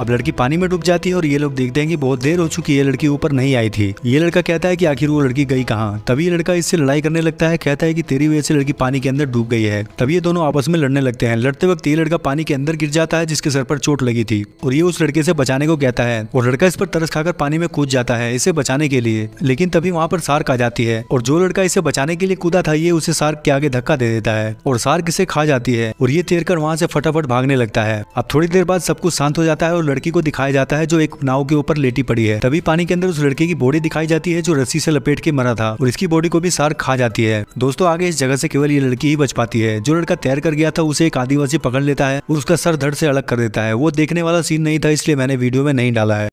अब लड़की पानी में डूब जाती है और ये लोग देखते हैं कि बहुत देर हो चुकी है लड़की ऊपर नहीं आई थी ये लड़का कहता है कि आखिर वो लड़की गई कहाँ तभी लड़का इससे लड़ाई करने लगता है कहता है कि तेरी वजह से लड़की पानी के अंदर डूब गई है तभी ये दोनों आपस में लड़ने लगते हैं लड़ते वक्त ये लड़का पानी के अंदर गिर जाता है जिसके सर पर चोट लगी थी और ये उस लड़के से बचाने को कहता है और लड़का इस पर तरस खाकर पानी में कूद जाता है इसे बचाने के लिए लेकिन तभी वहाँ पर सार्क आ जाती है और जो लड़का इसे बचाने के लिए कूदा था ये उसे सार्क के आगे धक्का दे देता है और सार्क इसे खा जाती है और ये तैर कर वहाँ से फटाफट भागने लगता है अब थोड़ी देर बाद सब कुछ शांत हो जाता है और लड़की को दिखाया जाता है जो एक नाव के ऊपर लेटी पड़ी है तभी पानी के अंदर उस लड़की की बॉडी दिखाई जाती है जो रस्सी से लपेट के मरा था और इसकी बॉडी को भी सार खा जाती है दोस्तों आगे इस जगह से केवल ये लड़की ही बच पाती है जो लड़का तैर कर गया था उसे एक आदिवासी पकड़ लेता है और उसका सर धड़ से अलग कर देता है वो देखने वाला सीन नहीं था इसलिए मैंने वीडियो में नहीं डाला है